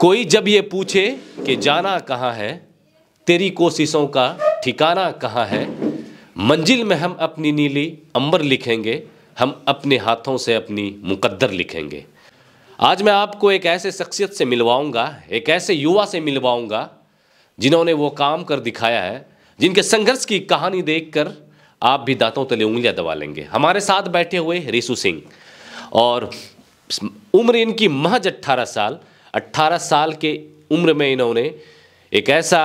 कोई जब ये पूछे कि जाना कहाँ है तेरी कोशिशों का ठिकाना कहाँ है मंजिल में हम अपनी नीली अंबर लिखेंगे हम अपने हाथों से अपनी मुकद्दर लिखेंगे आज मैं आपको एक ऐसे शख्सियत से मिलवाऊंगा एक ऐसे युवा से मिलवाऊंगा जिन्होंने वो काम कर दिखाया है जिनके संघर्ष की कहानी देखकर आप भी दांतों तले उंगलियां दबा लेंगे हमारे साथ बैठे हुए रिसू सिंह और उम्र इनकी महज अट्ठारह साल 18 साल के उम्र में इन्होंने एक ऐसा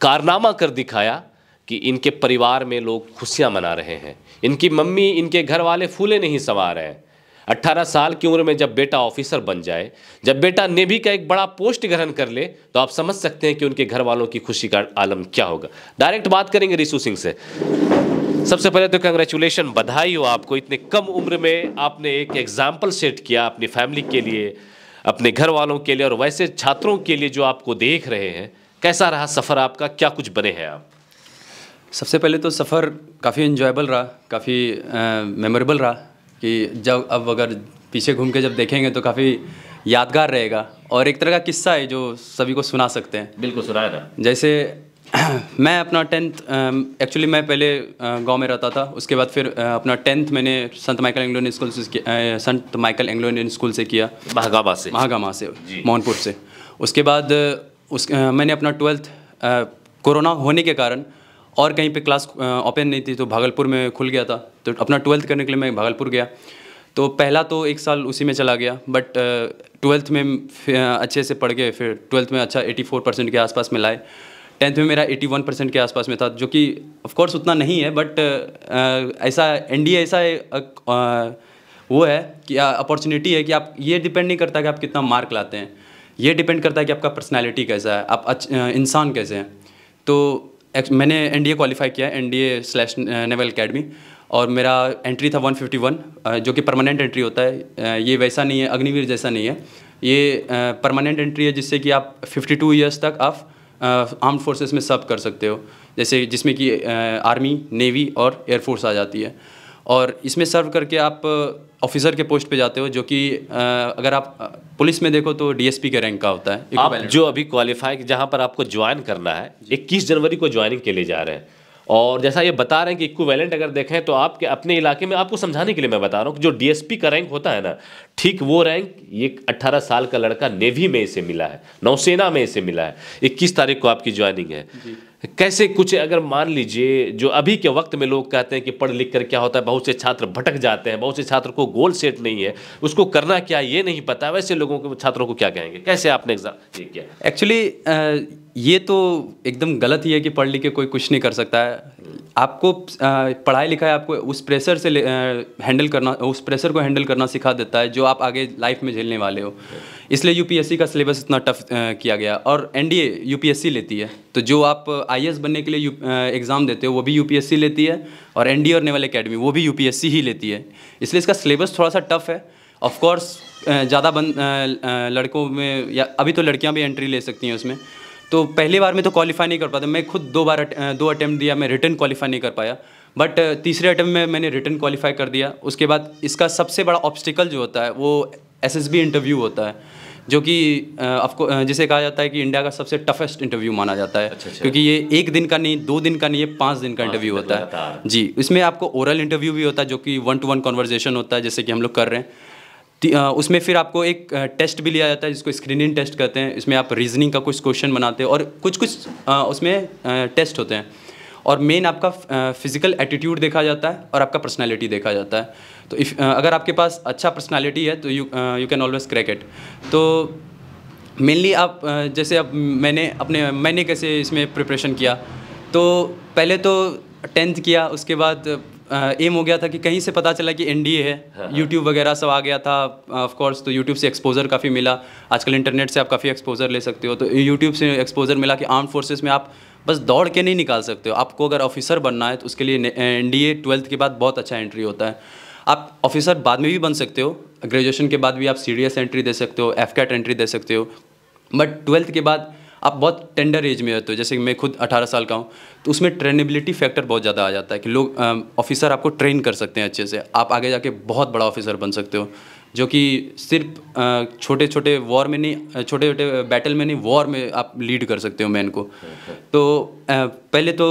कारनामा कर दिखाया कि इनके परिवार में लोग खुशियां मना रहे हैं इनकी मम्मी इनके घर वाले फूले नहीं संवार रहे हैं अट्ठारह साल की उम्र में जब बेटा ऑफिसर बन जाए जब बेटा नेवी का एक बड़ा पोस्ट ग्रहण कर ले तो आप समझ सकते हैं कि उनके घर वालों की खुशी का आलम क्या होगा डायरेक्ट बात करेंगे रिशु सिंह से सबसे पहले तो कंग्रेचुलेशन बधाई हो आपको इतने कम उम्र में आपने एक एग्जाम्पल सेट किया अपनी फैमिली के लिए अपने घर वालों के लिए और वैसे छात्रों के लिए जो आपको देख रहे हैं कैसा रहा सफ़र आपका क्या कुछ बने हैं आप सबसे पहले तो सफ़र काफ़ी इन्जॉयबल रहा काफ़ी मेमोरेबल रहा कि जब अब अगर पीछे घूम के जब देखेंगे तो काफ़ी यादगार रहेगा और एक तरह का किस्सा है जो सभी को सुना सकते हैं बिल्कुल सुनाया था जैसे मैं अपना टेंथ एक्चुअली मैं पहले गांव में रहता था उसके बाद फिर अपना टेंथ मैंने संत माइकल एंग्लो इंडियन स्कूल से संत माइकल एंग्लो इंडियन स्कूल से किया महागामा से महागामा से मोहनपुर से उसके बाद उस मैंने अपना ट्वेल्थ कोरोना होने के कारण और कहीं पे क्लास ओपन नहीं थी तो भागलपुर में खुल गया था तो अपना ट्वेल्थ करने के लिए मैं भागलपुर गया तो पहला तो एक साल उसी में चला गया बट ट्वेल्थ में अच्छे से पढ़ के फिर ट्वेल्थ में अच्छा 84 परसेंट के आसपास में लाए टेंथ में मेरा 81 परसेंट के आसपास में था जो कि ऑफकोर्स उतना नहीं है बट uh, uh, ऐसा एन ऐसा आ, uh, वो है कि अपॉर्चुनिटी है कि आप ये डिपेंड नहीं करता कि आप कितना मार्क लाते हैं ये डिपेंड करता है कि आपका पर्सनैलिटी कैसा है आप इंसान कैसे हैं तो मैंने एन डी क्वालिफाई किया N D A slash naval academy और मेरा एंट्री था 151 जो कि परमानेंट एंट्री होता है ये वैसा नहीं है अग्निवीर जैसा नहीं है ये परमानेंट एंट्री है जिससे कि आप 52 इयर्स तक आप आर्म फोर्सेस में सब कर सकते हो जैसे जिसमें कि आर्मी नेवी और एयरफोर्स आ जाती है और इसमें सर्व करके आप ऑफिसर के पोस्ट पे जाते हो जो कि अगर आप पुलिस में देखो तो डीएसपी के रैंक का होता है आप जो अभी क्वालिफाई जहाँ पर आपको ज्वाइन करना है इक्कीस जनवरी को ज्वाइनिंग के लिए जा रहे हैं और जैसा ये बता रहे हैं कि वैलेंट अगर देखें तो आपके अपने इलाके में आपको समझाने के लिए मैं बता रहा हूँ कि जो डीएसपी का रैंक होता है ना ठीक वो रैंक ये 18 साल का लड़का नेवी में इसे मिला है नौसेना में इसे मिला है इक्कीस तारीख को आपकी ज्वाइनिंग है कैसे कुछ अगर मान लीजिए जो अभी के वक्त में लोग कहते हैं कि पढ़ लिख कर क्या होता है बहुत से छात्र भटक जाते हैं बहुत से छात्र को गोल सेट नहीं है उसको करना क्या ये नहीं पता वैसे लोगों को छात्रों को क्या कहेंगे कैसे आपने एग्जाम ये किया एक्चुअली ये तो एकदम गलत ही है कि पढ़ लिख के कोई कुछ नहीं कर सकता है आपको पढ़ाई लिखाई आपको उस प्रेशर से हैंडल करना उस प्रेशर को हैंडल करना सिखा देता है जो आप आगे लाइफ में झेलने वाले हो इसलिए यूपीएससी का सिलेबस इतना टफ किया गया और एनडीए यूपीएससी लेती है तो जो आप आई बनने के लिए एग्ज़ाम देते हो वो भी यूपीएससी लेती है और एन और नेवल अकेडमी वो भी यूपीएससी ही लेती है इसलिए इसका सिलेबस थोड़ा सा टफ है ऑफकोर्स ज़्यादा बन लड़कों में या अभी तो लड़कियाँ भी एंट्री ले सकती हैं उसमें तो पहली बार में तो क्वालिफाई नहीं कर पाता मैं खुद दो बार दो अटैम्प्ट दिया मैं रिटर्न क्वालिफाई नहीं कर पाया बट तीसरे अटैम्प्ट में मैंने रिटर्न क्वालिफाई कर दिया उसके बाद इसका सबसे बड़ा ऑब्स्टिकल जो होता है वो एस इंटरव्यू होता है जो कि आपको जिसे कहा जाता है कि इंडिया का सबसे टफेस्ट इंटरव्यू माना जाता है अच्छा, अच्छा। क्योंकि ये एक दिन का नहीं दो दिन का नहीं ये पाँच दिन का इंटरव्यू होता है जी इसमें आपको ओरल इंटरव्यू भी होता है जो कि वन टू वन कॉन्वर्जेशन होता है जैसे कि हम लोग कर रहे हैं उसमें फिर आपको एक टेस्ट भी लिया जाता है जिसको स्क्रीनिंग टेस्ट कहते हैं इसमें आप रीजनिंग का कुछ क्वेश्चन बनाते हैं और कुछ कुछ उसमें टेस्ट होते हैं और मेन आपका फिजिकल एटीट्यूड देखा जाता है और आपका पर्सनालिटी देखा जाता है तो इफ़ अगर आपके पास अच्छा पर्सनालिटी है तो you you can always crack it तो मेनली आप जैसे अब मैंने अपने मैंने कैसे इसमें प्रिपरेशन किया तो पहले तो टेंथ किया उसके बाद एम हो गया था कि कहीं से पता चला कि एनडीए है हाँ, यूट्यूब हाँ। वगैरह सब आ गया था ऑफ कोर्स तो यूट्यूब से एक्सपोजर काफ़ी मिला आजकल इंटरनेट से आप काफ़ी एक्सपोजर ले सकते हो तो यूट्यूब से एक्सपोजर मिला कि आर्म फोर्सेस में आप बस दौड़ के नहीं निकाल सकते हो आपको अगर ऑफिसर बनना है तो उसके लिए एन डी ट्वेल्थ के बाद बहुत अच्छा एंट्री होता है आप ऑफिसर बाद में भी बन सकते हो ग्रेजुएशन के बाद भी आप सी एंट्री दे सकते हो एफ एंट्री दे सकते हो बट ट्वेल्थ के बाद आप बहुत टेंडर एज में होते हो जैसे कि मैं खुद 18 साल का हूँ तो उसमें ट्रेनेबिलिटी फैक्टर बहुत ज़्यादा आ जाता है कि लोग ऑफिसर आपको ट्रेन कर सकते हैं अच्छे से आप आगे जाके बहुत बड़ा ऑफिसर बन सकते हो जो कि सिर्फ छोटे छोटे वॉर में नहीं छोटे छोटे बैटल में नहीं वॉर में आप लीड कर सकते हो मैन को तो पहले तो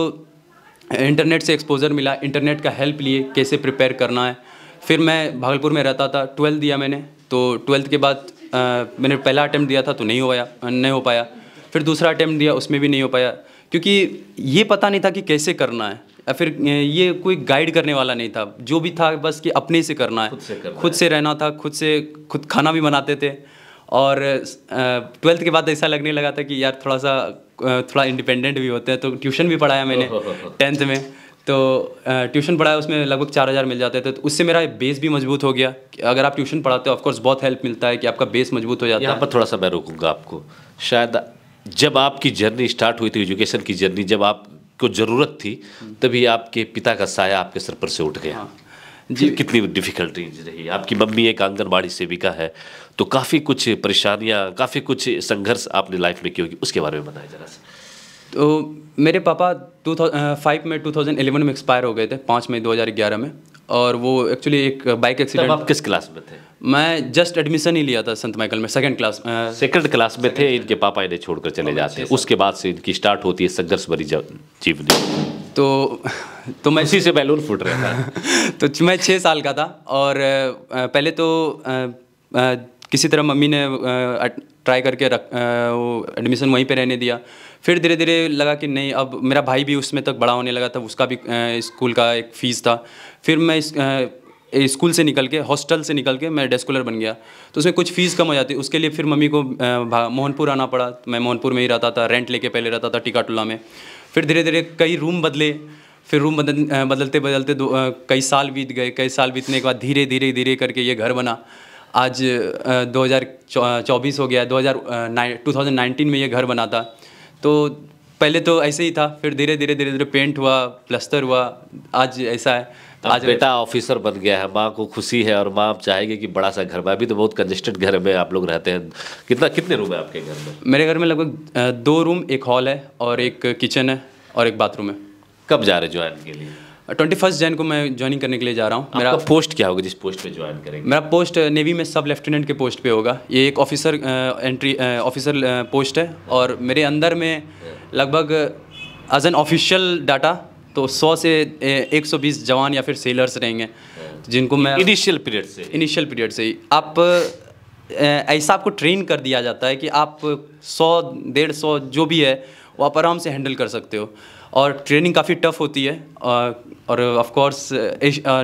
इंटरनेट से एक्सपोजर मिला इंटरनेट का हेल्प लिए कैसे प्रिपेयर करना है फिर मैं भागलपुर में रहता था ट्वेल्थ दिया मैंने तो ट्वेल्थ के बाद मैंने पहला अटैम्प्ट दिया था तो नहीं हो पाया नहीं हो पाया फिर दूसरा अटैम्प्ट दिया उसमें भी नहीं हो पाया क्योंकि ये पता नहीं था कि कैसे करना है या फिर ये कोई गाइड करने वाला नहीं था जो भी था बस कि अपने से करना है खुद से, करना खुद से रहना था खुद से खुद खाना भी बनाते थे और ट्वेल्थ के बाद ऐसा लगने लगा था कि यार थोड़ा सा थोड़ा इंडिपेंडेंट भी होते हैं तो ट्यूशन भी पढ़ाया मैंने टेंथ में तो ट्यूशन पढ़ाया उसमें लगभग चार हज़ार मिल जाते थे तो उससे मेरा बेस भी मजबूत हो गया अगर आप ट्यूशन पढ़ाते हो ऑफकोर्स बहुत हेल्प मिलता है कि आपका बेस मजबूत हो जाता है यहाँ पर थोड़ा सा मैं रुकूंगा आपको शायद जब आपकी जर्नी स्टार्ट हुई थी तो एजुकेशन की जर्नी जब आपको ज़रूरत थी तभी आपके पिता का साया आपके सर पर से उठ गया हाँ। जी कितनी डिफिकल्टीज रही आपकी मम्मी एक आंगनबाड़ी सेविका है तो काफ़ी कुछ परेशानियाँ काफ़ी कुछ संघर्ष आपने लाइफ में की होगी उसके बारे में बताया जरा सा तो मेरे पापा टू फाइव में टू थाउजेंड एलेवन में एक्सपायर हो गए थे पाँच मई ग्यारह में और वो एक्चुअली एक बाइक एक्सीडेंट आप किस क्लास में थे मैं जस्ट एडमिशन ही लिया था संत माइकल में सेकंड क्लास सेकंड क्लास में थे इनके पापा इन्हें छोड़कर चले जाते हैं उसके बाद से इनकी स्टार्ट होती है संघर्ष भरी जीवनी तो तो मैं इसी से बैलून फूट रहा था तो मैं छः साल का था और पहले तो किसी तरह मम्मी ने ट्राई करके रख वो एडमिशन वहीं पे रहने दिया फिर धीरे धीरे लगा कि नहीं अब मेरा भाई भी उसमें तक बड़ा होने लगा था उसका भी स्कूल का एक फ़ीस था फिर मैं इस स्कूल से निकल के हॉस्टल से निकल के मैं डेस्कुलर बन गया तो उसमें कुछ फ़ीस कम हो जाती उसके लिए फिर मम्मी को मोहनपुर आना पड़ा मैं मोहनपुर में ही रहता था रेंट लेके पहले रहता था टुला में फिर धीरे धीरे कई रूम बदले फिर रूम बदल बदलते बदलते दो कई साल बीत गए कई साल बीतने के बाद धीरे धीरे धीरे करके ये घर बना आज दो हज़ार चौबीस हो गया दो हज़ार टू थाउजेंड में ये घर बना था तो पहले तो ऐसे ही था फिर धीरे धीरे धीरे धीरे पेंट हुआ प्लस्तर हुआ आज ऐसा है आज बेटा ऑफिसर बन गया है माँ को खुशी है और माँ आप चाहेगी कि बड़ा सा घर में अभी तो बहुत कंजेस्टेड घर में आप लोग रहते हैं कितना कितने रूम है आपके घर में मेरे घर में लगभग दो रूम एक हॉल है और एक किचन है और एक बाथरूम है कब जा रहे ज्वाइन के लिए ट्वेंटी फर्स्ट जैन को मैं ज्वाइनिंग करने के लिए जा रहा हूँ मेरा पोस्ट क्या होगा जिस पोस्ट पे ज्वाइन करेंगे मेरा पोस्ट नेवी में सब लेफ्टिनेंट के पोस्ट पे होगा ये एक ऑफिसर एंट्री ऑफिसर पोस्ट है और मेरे अंदर में लगभग एज एन ऑफिशियल डाटा तो 100 से 120 जवान या फिर सेलर्स रहेंगे जिनको मैं इनिशियल पीरियड से इनिशियल पीरियड से ही आप ऐसा आपको ट्रेन कर दिया जाता है कि आप सौ डेढ़ सौ जो भी है वो आप आराम से हैंडल कर सकते हो और ट्रेनिंग काफ़ी टफ होती है और ऑफकोर्स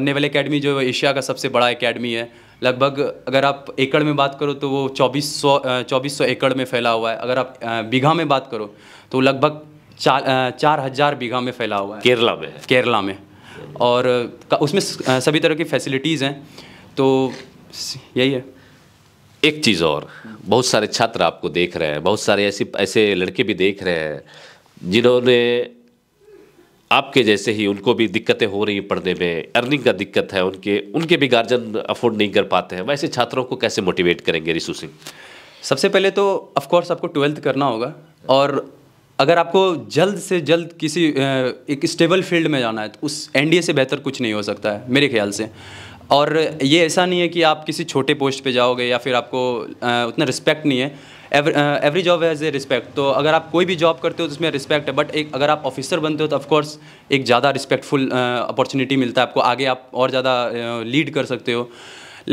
नेवल एकेडमी जो एशिया का सबसे बड़ा एकेडमी है लगभग अगर आप एकड़ में बात करो तो वो 2400 2400 एकड़ में फैला हुआ है अगर आप बीघा में बात करो तो लगभग चार चार हज़ार बीघा में फैला हुआ है केरला में केरला में और उसमें सभी तरह की फैसिलिटीज़ हैं तो यही है एक चीज़ और बहुत सारे छात्र आपको देख रहे हैं बहुत सारे ऐसे ऐसे लड़के भी देख रहे हैं जिन्होंने आपके जैसे ही उनको भी दिक्कतें हो रही हैं पढ़ने में अर्निंग का दिक्कत है उनके उनके भी गार्जियन अफोर्ड नहीं कर पाते हैं वैसे छात्रों को कैसे मोटिवेट करेंगे रिसू सिंह सबसे पहले तो ऑफकोर्स आपको ट्वेल्थ करना होगा और अगर आपको जल्द से जल्द किसी एक स्टेबल फील्ड में जाना है तो उस एन से बेहतर कुछ नहीं हो सकता है मेरे ख्याल से और ये ऐसा नहीं है कि आप किसी छोटे पोस्ट पे जाओगे या फिर आपको उतना रिस्पेक्ट नहीं है every job has a respect तो अगर आप कोई भी जॉब करते हो तो उसमें रिस्पेक्ट है बट एक अगर आप ऑफिसर बनते हो तो ऑफकोर्स एक ज़्यादा रिस्पेक्टफुल अपॉर्चुनिटी मिलता है आपको आगे आप और ज़्यादा लीड कर सकते हो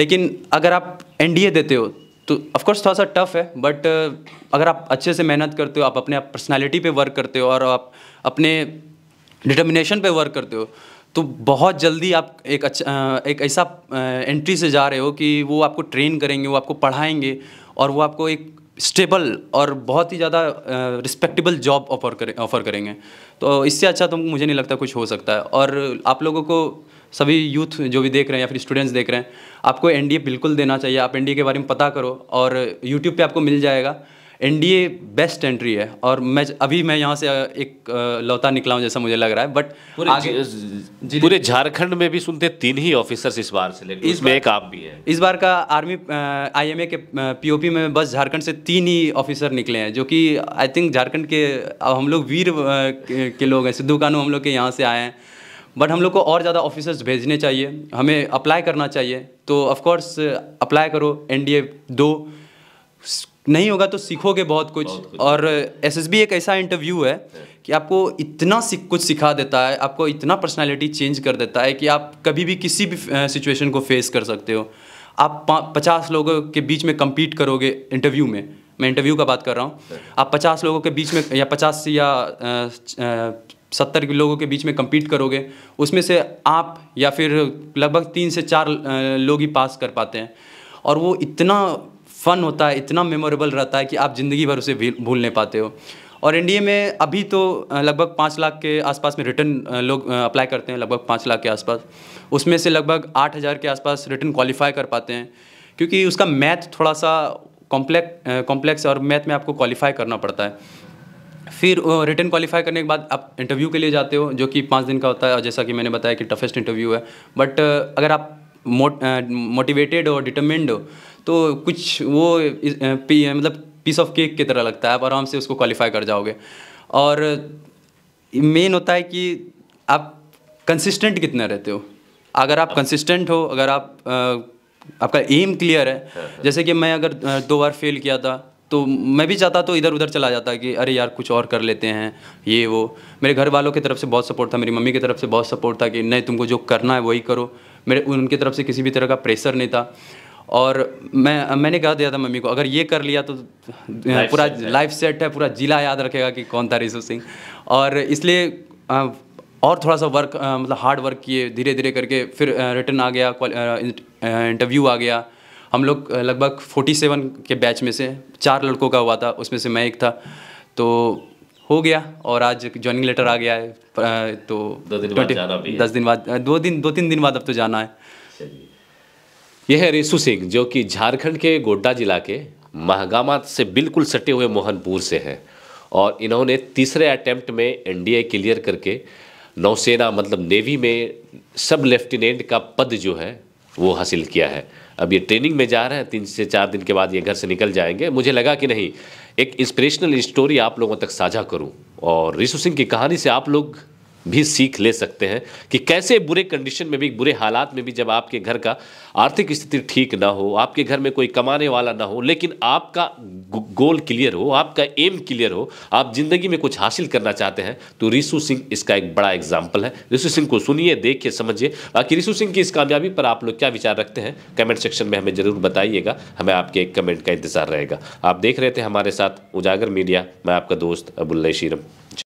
लेकिन अगर आप एन देते हो तो ऑफकोर्स थोड़ा सा टफ है बट uh, अगर आप अच्छे से मेहनत करते हो आप अपने आप पर्सनैलिटी पर वर्क करते हो और आप अपने डिटर्मिनेशन पर वर्क करते हो तो बहुत जल्दी आप एक अच्छा एक ऐसा एंट्री uh, से जा रहे हो कि वो आपको ट्रेन करेंगे वो आपको पढ़ाएंगे और वो आपको एक स्टेबल और बहुत ही ज़्यादा रिस्पेक्टेबल जॉब ऑफर करें ऑफर करेंगे तो इससे अच्छा तो मुझे नहीं लगता कुछ हो सकता है और आप लोगों को सभी यूथ जो भी देख रहे हैं या फिर स्टूडेंट्स देख रहे हैं आपको एन बिल्कुल देना चाहिए आप एन के बारे में पता करो और यूट्यूब पर आपको मिल जाएगा एन बेस्ट एंट्री है और मैं अभी मैं यहाँ से एक लौता निकला हूँ जैसा मुझे लग रहा है बट पूरे झारखंड में भी सुनते तीन ही ऑफिसर्स इस बार से लेकिन इसमें एक आप भी है इस बार का आर्मी आईएमए के पीओपी में बस झारखंड से तीन ही ऑफिसर निकले हैं जो कि आई थिंक झारखंड के हम लोग वीर के लोग हैं सिद्धू कानू हम लोग के यहाँ से आए हैं बट हम लोग को और ज़्यादा ऑफिसर्स भेजने चाहिए हमें अप्लाई करना चाहिए तो ऑफकोर्स अप्लाई करो एन दो नहीं होगा तो सीखोगे बहुत कुछ, बहुत कुछ। और बी एक ऐसा इंटरव्यू है कि आपको इतना कुछ सिखा देता है आपको इतना पर्सनालिटी चेंज कर देता है कि आप कभी भी किसी भी सिचुएशन को फेस कर सकते हो आप पचास लोगों के बीच में कम्पीट करोगे इंटरव्यू में मैं इंटरव्यू का बात कर रहा हूँ आप पचास लोगों के बीच में या पचास या सत्तर लोगों के बीच में कम्पीट करोगे उसमें से आप या फिर लगभग तीन से चार लोग ही पास कर पाते हैं और वो इतना फ़न होता है इतना मेमोरेबल रहता है कि आप ज़िंदगी भर उसे भूल नहीं पाते हो और इंडिया में अभी तो लगभग पाँच लाख के आसपास में रिटर्न लोग अप्लाई करते हैं लगभग पाँच लाख के आसपास उसमें से लगभग आठ हज़ार के आसपास रिटर्न क्वालिफाई कर पाते हैं क्योंकि उसका मैथ थोड़ा सा कॉम्प्लेक्स कॉम्प्लेक्स और मैथ में आपको क्वालिफाई करना पड़ता है फिर रिटर्न क्वालिफाई करने के बाद आप इंटरव्यू के लिए जाते हो जो कि पाँच दिन का होता है और जैसा कि मैंने बताया कि टफेस्ट इंटरव्यू है बट अगर आप मोटिवेटेड हो डिटर्मेंड हो तो कुछ वो मतलब पीस ऑफ केक की तरह लगता है आप आराम से उसको क्वालिफाई कर जाओगे और मेन होता है कि आप कंसिस्टेंट कितने रहते हो अगर आप कंसिस्टेंट हो अगर आप आपका एम क्लियर है हाँ, हाँ। जैसे कि मैं अगर दो बार फेल किया था तो मैं भी चाहता तो इधर उधर चला जाता कि अरे यार कुछ और कर लेते हैं ये वो मेरे घर वालों की तरफ से बहुत सपोर्ट था मेरी मम्मी की तरफ से बहुत सपोर्ट था कि नहीं तुमको जो करना है वही करो मेरे उनकी तरफ से किसी भी तरह का प्रेशर नहीं था और मैं मैंने कहा दिया था मम्मी को अगर ये कर लिया तो पूरा लाइफ सेट है पूरा जिला याद रखेगा कि कौन था रिशु सिंह और इसलिए और थोड़ा सा वर्क मतलब हार्ड वर्क किए धीरे धीरे करके फिर रिटर्न आ गया इंटरव्यू आ गया हम लोग लगभग फोर्टी सेवन के बैच में से चार लड़कों का हुआ था उसमें से मैं एक था तो हो गया और आज ज्वाइनिंग लेटर आ गया है तो दो दिन बाद जाना भी दस दिन बाद दो दिन दो तीन दिन बाद अब तो जाना है यह है रेसू सिंह जो कि झारखंड के गोड्डा जिला के महगामा से बिल्कुल सटे हुए मोहनपुर से हैं और इन्होंने तीसरे अटैम्प्ट में एनडीए क्लियर करके नौसेना मतलब नेवी में सब लेफ्टिनेंट का पद जो है वो हासिल किया है अब ये ट्रेनिंग में जा रहे हैं तीन से चार दिन के बाद ये घर से निकल जाएंगे मुझे लगा कि नहीं एक इंस्पिरेशनल स्टोरी आप लोगों तक साझा करूं और रिशु सिंह की कहानी से आप लोग भी सीख ले सकते हैं कि कैसे बुरे कंडीशन में भी बुरे हालात में भी जब आपके घर का आर्थिक स्थिति ठीक ना हो आपके घर में कोई कमाने वाला ना हो लेकिन आपका गोल क्लियर हो आपका एम क्लियर हो आप ज़िंदगी में कुछ हासिल करना चाहते हैं तो रिशु सिंह इसका एक बड़ा एग्जाम्पल है रिशु सिंह को सुनिए देखिए समझिए बाकी रिशु सिंह की इस कामयाबी पर आप लोग क्या विचार रखते हैं कमेंट सेक्शन में हमें ज़रूर बताइएगा हमें आपके कमेंट का इंतज़ार रहेगा आप देख रहे थे हमारे साथ उजागर मीडिया मैं आपका दोस्त अबुल्ल शीरम